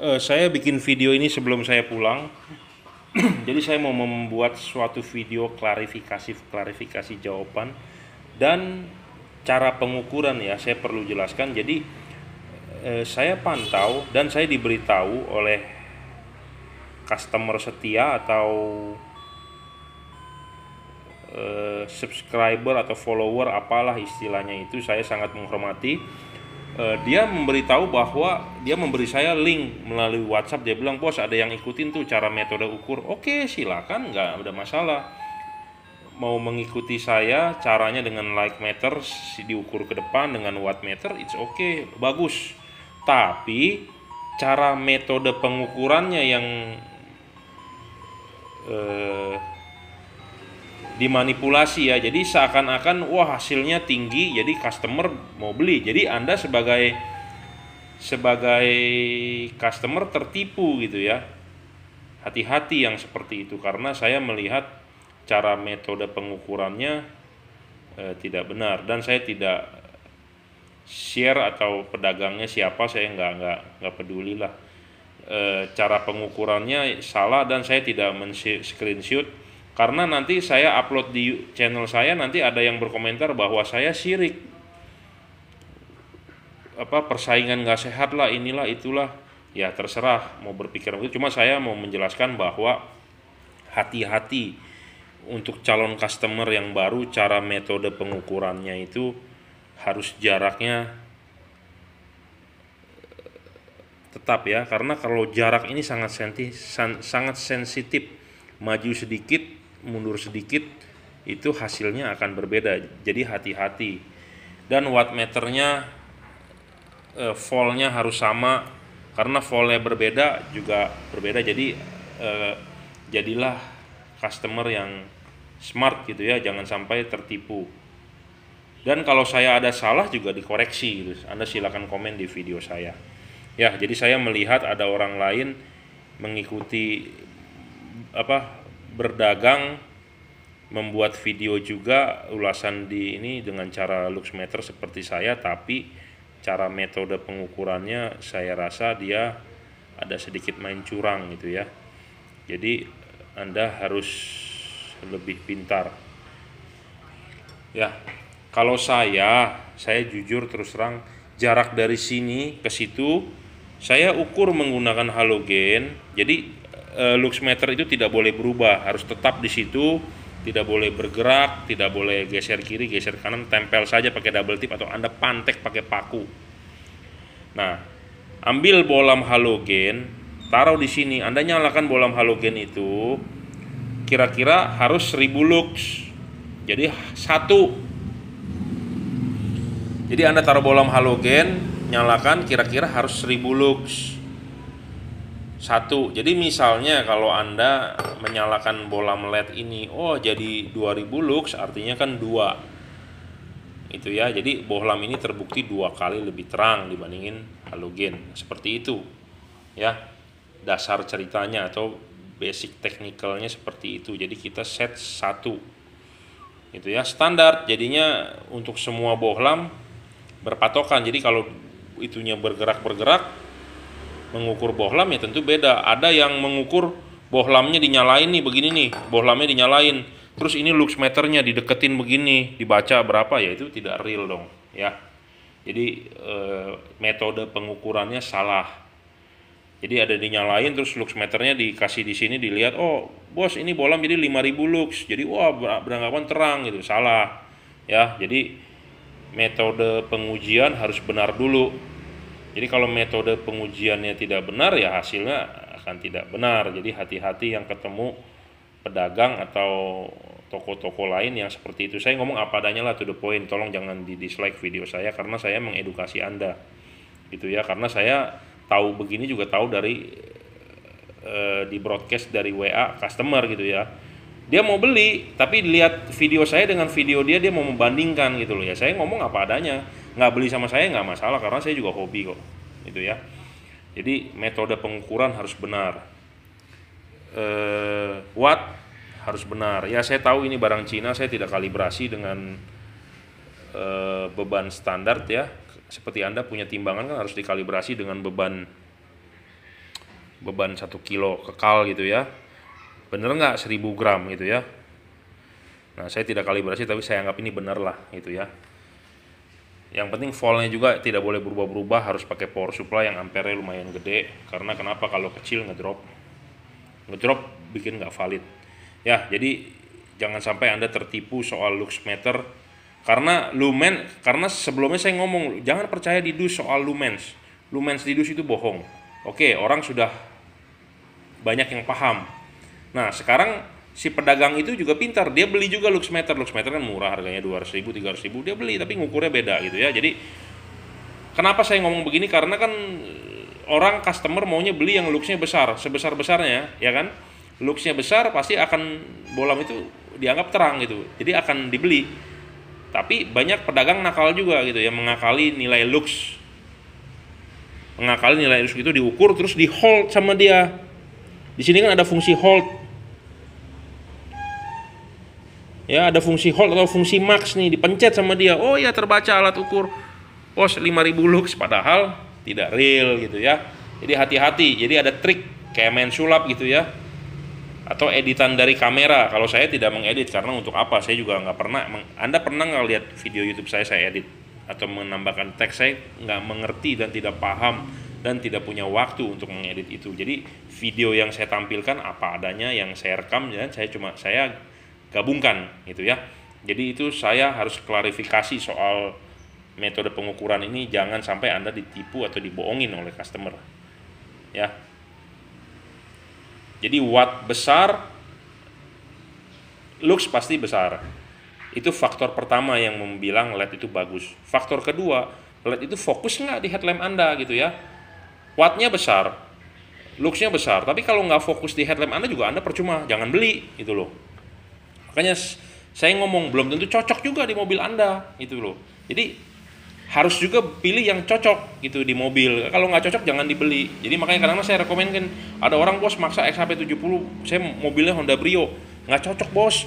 Eh, saya bikin video ini sebelum saya pulang. Jadi saya mau membuat suatu video klarifikasi klarifikasi jawaban dan cara pengukuran ya saya perlu jelaskan. Jadi uh, saya pantau dan saya diberitahu oleh customer setia atau eh, subscriber atau follower apalah istilahnya itu saya sangat menghormati uh, dia memberitahu bahwa dia memberi saya link melalui WhatsApp dia bilang bos ada yang ikutin tuh cara metode ukur oke silakan nggak ada masalah mau mengikuti saya caranya dengan light meter diukur ke depan dengan watt meter it's okay bagus tapi cara metode pengukurannya yang eh, dimanipulasi ya. Jadi seakan-akan wah hasilnya tinggi jadi customer mau beli. Jadi Anda sebagai sebagai customer tertipu gitu ya. Hati-hati yang seperti itu karena saya melihat cara metode pengukurannya eh, tidak benar dan saya tidak share atau pedagangnya siapa saya nggak nggak nggak peduli lah e, eh, cara pengukurannya salah dan saya tidak men screenshot karena nanti saya upload di channel saya nanti ada yang berkomentar bahwa saya syirik. Apa persaingan nggak sehat lah inilah itulah. Ya terserah mau berpikir begitu. Cuma saya mau menjelaskan bahwa hati-hati untuk calon customer yang baru cara metode pengukurannya itu harus jaraknya eh, tetap ya karena kalau jarak ini sangat sensitif sangat sensitif maju sedikit mundur sedikit itu hasilnya akan berbeda jadi hati-hati dan wattmeternya meternya voltnya harus sama karena voltnya berbeda juga berbeda jadi eh, jadilah customer yang smart gitu ya jangan sampai tertipu dan kalau saya ada salah juga dikoreksi gitu. Anda silahkan komen di video saya ya jadi saya melihat ada orang lain mengikuti apa berdagang membuat video juga ulasan di ini dengan cara Luxmeter seperti saya tapi cara metode pengukurannya saya rasa dia ada sedikit main curang gitu ya jadi Anda harus lebih pintar ya kalau saya saya jujur terus terang jarak dari sini ke situ saya ukur menggunakan halogen jadi Eh, lux meter itu tidak boleh berubah, harus tetap di situ, tidak boleh bergerak, tidak boleh geser kiri, geser kanan, tempel saja pakai double tip atau Anda pantek pakai paku. Nah, ambil bolam halogen, taruh di sini. Anda nyalakan bolam halogen itu kira-kira harus 1000 lux. Jadi satu. Jadi Anda taruh bolam halogen, nyalakan kira-kira harus 1000 lux satu, jadi misalnya kalau Anda menyalakan bola led ini, oh jadi 2000 lux artinya kan dua Itu ya, jadi bohlam ini terbukti dua kali lebih terang dibandingin halogen. Seperti itu. Ya. Dasar ceritanya atau basic technicalnya seperti itu. Jadi kita set satu. Itu ya, standar. Jadinya untuk semua bohlam berpatokan. Jadi kalau itunya bergerak-bergerak mengukur bohlam ya tentu beda. Ada yang mengukur bohlamnya dinyalain nih begini nih, bohlamnya dinyalain. Terus ini lux meternya dideketin begini, dibaca berapa ya itu tidak real dong, ya. Jadi e, metode pengukurannya salah. Jadi ada dinyalain terus lux meternya dikasih di sini dilihat oh bos ini bohlam jadi 5000 lux. Jadi wah beranggapan terang gitu. Salah. Ya, jadi metode pengujian harus benar dulu jadi kalau metode pengujiannya tidak benar ya hasilnya akan tidak benar. Jadi hati-hati yang ketemu pedagang atau toko-toko lain yang seperti itu. Saya ngomong apa adanya lah to the point. Tolong jangan di dislike video saya karena saya mengedukasi Anda. Gitu ya, karena saya tahu begini juga tahu dari e, di broadcast dari WA customer gitu ya. Dia mau beli, tapi lihat video saya dengan video dia dia mau membandingkan gitu loh ya. Saya ngomong apa adanya nggak beli sama saya nggak masalah karena saya juga hobi kok itu ya jadi metode pengukuran harus benar eh, watt harus benar ya saya tahu ini barang Cina saya tidak kalibrasi dengan eh, beban standar ya seperti anda punya timbangan kan harus dikalibrasi dengan beban beban satu kilo kekal gitu ya bener nggak 1000 gram gitu ya nah saya tidak kalibrasi tapi saya anggap ini benar lah gitu ya yang penting voltnya juga tidak boleh berubah-berubah harus pakai power supply yang ampere lumayan gede karena kenapa kalau kecil ngedrop ngedrop bikin nggak valid ya jadi jangan sampai anda tertipu soal lux meter karena lumen karena sebelumnya saya ngomong jangan percaya di dus soal lumens lumens di dus itu bohong oke orang sudah banyak yang paham nah sekarang si pedagang itu juga pintar dia beli juga lux meter lux meter kan murah harganya dua ratus ribu ratus ribu dia beli tapi ngukurnya beda gitu ya jadi kenapa saya ngomong begini karena kan eh, orang customer maunya beli yang luxnya besar sebesar besarnya ya kan luxnya besar pasti akan bolam itu dianggap terang gitu jadi akan dibeli tapi banyak pedagang nakal juga gitu ya mengakali nilai lux mengakali nilai lux itu diukur terus di hold sama dia di sini kan ada fungsi hold ya ada fungsi hold atau fungsi max nih dipencet sama dia oh ya terbaca alat ukur pos 5000 lux padahal tidak real gitu ya jadi hati-hati jadi ada trik kayak main sulap gitu ya atau editan dari kamera kalau saya tidak mengedit karena untuk apa saya juga nggak pernah Anda pernah nggak lihat video YouTube saya saya edit atau menambahkan teks saya nggak mengerti dan tidak paham dan tidak punya waktu untuk mengedit itu jadi video yang saya tampilkan apa adanya yang saya rekam dan ya, saya cuma saya Gabungkan, gitu ya. Jadi itu saya harus klarifikasi soal metode pengukuran ini jangan sampai Anda ditipu atau dibohongin oleh customer. Ya. Jadi watt besar looks pasti besar. Itu faktor pertama yang membilang LED itu bagus. Faktor kedua, LED itu fokus nggak di headlamp Anda gitu ya. Wattnya besar, looksnya besar, tapi kalau nggak fokus di headlamp Anda juga Anda percuma, jangan beli gitu loh makanya saya ngomong belum tentu cocok juga di mobil anda gitu loh jadi harus juga pilih yang cocok gitu di mobil kalau nggak cocok jangan dibeli jadi makanya kadang-kadang saya rekomendasikan ada orang bos maksa XHP 70 saya mobilnya Honda Brio nggak cocok bos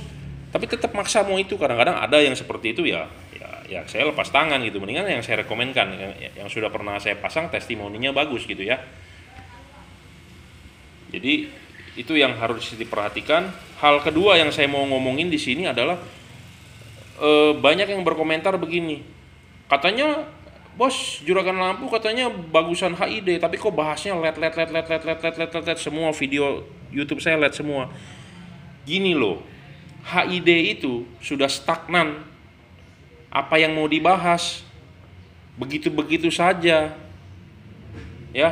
tapi tetap maksa mau itu kadang-kadang ada yang seperti itu ya ya, ya saya lepas tangan gitu mendingan yang saya rekomendasikan yang, yang sudah pernah saya pasang testimoninya bagus gitu ya jadi itu yang harus diperhatikan. Hal kedua yang saya mau ngomongin di sini adalah e, banyak yang berkomentar begini. Katanya bos juragan lampu katanya bagusan HID tapi kok bahasnya let let let let let let let let let, let semua video YouTube saya let semua. Gini loh. HID itu sudah stagnan. Apa yang mau dibahas? Begitu-begitu saja. Ya.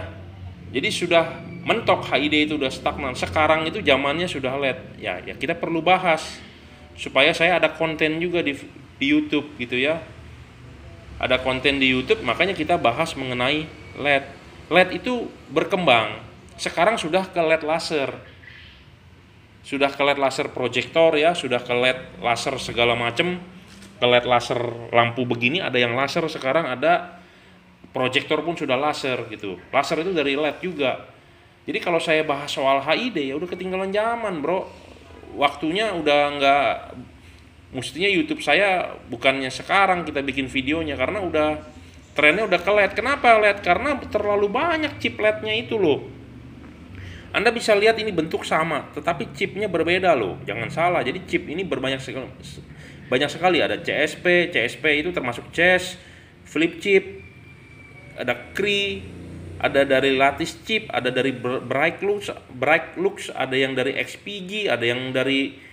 Jadi sudah mentok HID itu udah stagnan sekarang itu zamannya sudah LED ya ya kita perlu bahas supaya saya ada konten juga di di YouTube gitu ya ada konten di YouTube makanya kita bahas mengenai LED LED itu berkembang sekarang sudah ke LED laser sudah ke LED laser proyektor ya sudah ke LED laser segala macam ke LED laser lampu begini ada yang laser sekarang ada proyektor pun sudah laser gitu laser itu dari LED juga jadi kalau saya bahas soal HID ya udah ketinggalan zaman, Bro. Waktunya udah nggak mestinya YouTube saya bukannya sekarang kita bikin videonya karena udah trennya udah kelet. Kenapa LED? Karena terlalu banyak chipletnya itu loh. Anda bisa lihat ini bentuk sama, tetapi chipnya berbeda loh. Jangan salah. Jadi chip ini berbanyak sekali, banyak sekali. Ada CSP, CSP itu termasuk CES, flip chip, ada Kri ada dari Lattice Chip, ada dari Bright Lux, Bright Lux, ada yang dari XPG, ada yang dari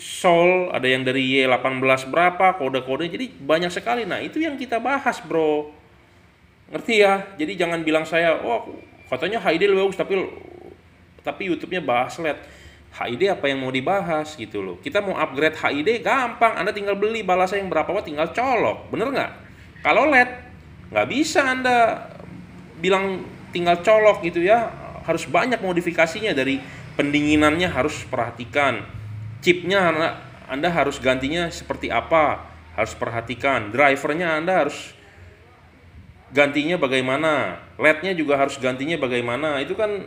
Sol, ada yang dari Y18 berapa, kode-kode. Jadi banyak sekali. Nah, itu yang kita bahas, Bro. Ngerti ya? Jadi jangan bilang saya, "Oh, katanya HID lebih bagus, tapi tapi YouTube-nya bahas LED." HID apa yang mau dibahas gitu loh. Kita mau upgrade HID gampang, Anda tinggal beli balasnya yang berapa watt tinggal colok, bener nggak? Kalau LED nggak bisa Anda bilang tinggal colok gitu ya harus banyak modifikasinya dari pendinginannya harus perhatikan chipnya anda harus gantinya seperti apa harus perhatikan drivernya anda harus gantinya bagaimana lednya juga harus gantinya bagaimana itu kan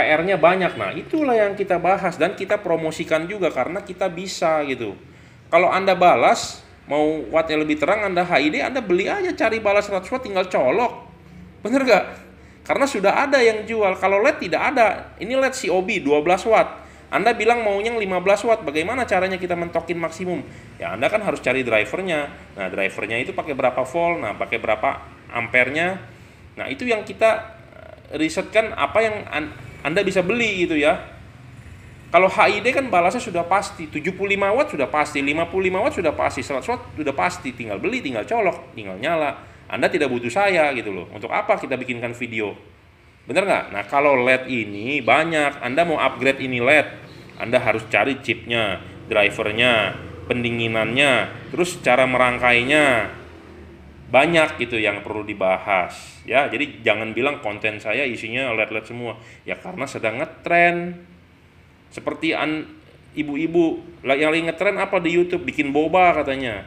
PR-nya banyak nah itulah yang kita bahas dan kita promosikan juga karena kita bisa gitu kalau anda balas mau wattnya lebih terang anda HID anda beli aja cari balas 100 watt tinggal colok Bener gak? Karena sudah ada yang jual. Kalau LED tidak ada. Ini LED COB 12 watt. Anda bilang maunya 15 watt, bagaimana caranya kita mentokin maksimum? Ya Anda kan harus cari drivernya. Nah drivernya itu pakai berapa volt, nah pakai berapa ampernya. Nah itu yang kita eh, risetkan apa yang Anda bisa beli gitu ya. Kalau HID kan balasnya sudah pasti, 75 watt sudah pasti, 55 watt sudah pasti, 100 watt sudah pasti, tinggal beli, tinggal colok, tinggal nyala. Anda tidak butuh saya gitu loh. Untuk apa kita bikinkan video? Bener nggak? Nah kalau LED ini banyak, Anda mau upgrade ini LED, Anda harus cari chipnya, drivernya, pendinginannya, terus cara merangkainya, banyak gitu yang perlu dibahas ya jadi jangan bilang konten saya isinya led-led semua ya karena sedang ngetren seperti an ibu-ibu yang lagi ngetren apa di YouTube bikin boba katanya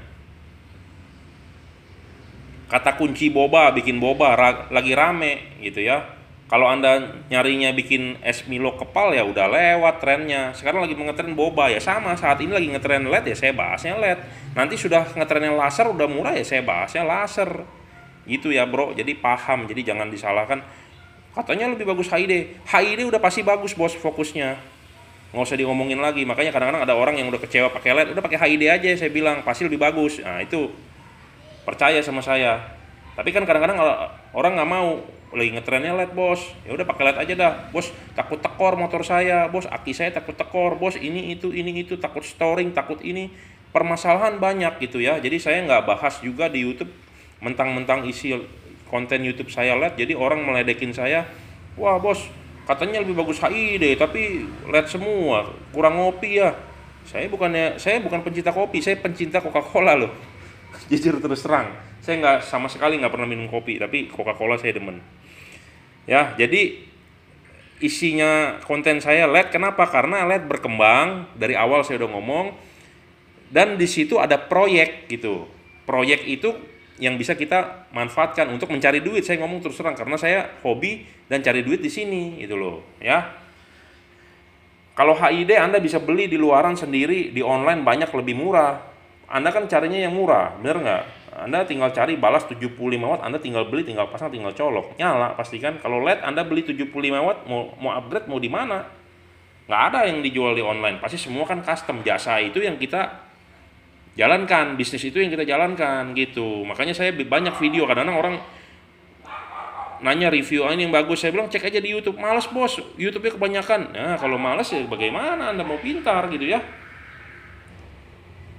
kata kunci boba bikin boba ra lagi rame gitu ya kalau anda nyarinya bikin es Milo kepal ya udah lewat trennya sekarang lagi mengetren boba ya sama saat ini lagi ngetren led ya saya bahasnya led nanti sudah ngetrennya laser udah murah ya saya bahasnya laser gitu ya bro jadi paham jadi jangan disalahkan katanya lebih bagus HID HID udah pasti bagus bos fokusnya nggak usah diomongin lagi makanya kadang-kadang ada orang yang udah kecewa pakai led udah pakai HID aja saya bilang pasti lebih bagus nah itu percaya sama saya tapi kan kadang-kadang eh, orang nggak mau lagi ngetrennya led bos ya udah pakai led aja dah bos takut tekor motor saya bos aki saya takut tekor bos ini itu ini itu takut storing takut ini permasalahan banyak gitu ya jadi saya nggak bahas juga di YouTube mentang-mentang isi konten YouTube saya led jadi orang meledekin saya wah bos katanya lebih bagus HI deh tapi led semua kurang ngopi ya saya bukannya saya bukan pencinta kopi saya pencinta Coca-Cola loh jujur terus terang saya nggak sama sekali nggak pernah minum kopi tapi Coca Cola saya demen ya jadi isinya konten saya LED kenapa karena LED berkembang dari awal saya udah ngomong dan di situ ada proyek gitu proyek itu yang bisa kita manfaatkan untuk mencari duit saya ngomong terus terang karena saya hobi dan cari duit di sini gitu loh ya kalau HID Anda bisa beli di luaran sendiri, di online banyak lebih murah. Anda kan carinya yang murah, bener nggak? Anda tinggal cari balas 75 watt, Anda tinggal beli, tinggal pasang, tinggal colok. Nyala pastikan. Kalau LED Anda beli 75 watt, mau mau upgrade mau di mana? Nggak ada yang dijual di online. Pasti semua kan custom jasa itu yang kita jalankan, bisnis itu yang kita jalankan gitu. Makanya saya banyak video kadang orang nanya review ah, ini yang bagus saya bilang cek aja di YouTube males bos YouTube-nya kebanyakan nah kalau males ya bagaimana anda mau pintar gitu ya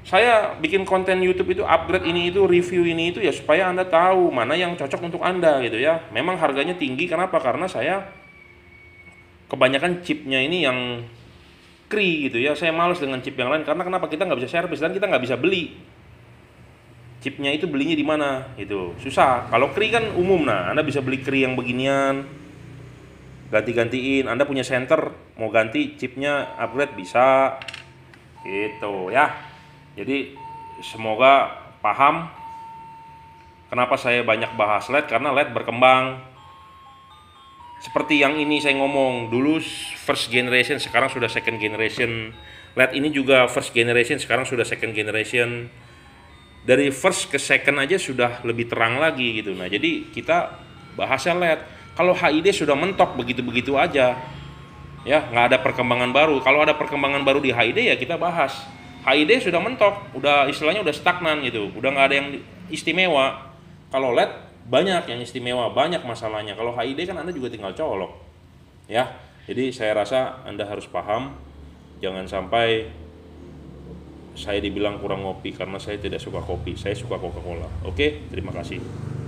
saya bikin konten YouTube itu upgrade ini itu, review ini itu ya supaya Anda tahu mana yang cocok untuk Anda gitu ya. Memang harganya tinggi kenapa? Karena saya kebanyakan chipnya ini yang kri gitu ya. Saya males dengan chip yang lain karena kenapa? Kita nggak bisa servis dan kita nggak bisa beli chipnya itu belinya di mana gitu susah kalau kri kan umum nah anda bisa beli kri yang beginian ganti-gantiin anda punya center mau ganti chipnya upgrade bisa gitu ya jadi semoga paham kenapa saya banyak bahas LED karena LED berkembang. Seperti yang ini saya ngomong dulu first generation sekarang sudah second generation. LED ini juga first generation sekarang sudah second generation. Dari first ke second aja sudah lebih terang lagi gitu. Nah, jadi kita bahasnya LED. Kalau HID sudah mentok begitu-begitu aja. Ya, nggak ada perkembangan baru. Kalau ada perkembangan baru di HID ya kita bahas HID sudah mentok, udah istilahnya udah stagnan gitu, udah nggak ada yang istimewa. Kalau LED banyak yang istimewa, banyak masalahnya. Kalau HID kan Anda juga tinggal colok. Ya. Jadi saya rasa Anda harus paham jangan sampai saya dibilang kurang ngopi karena saya tidak suka kopi. Saya suka Coca-Cola. Oke, terima kasih.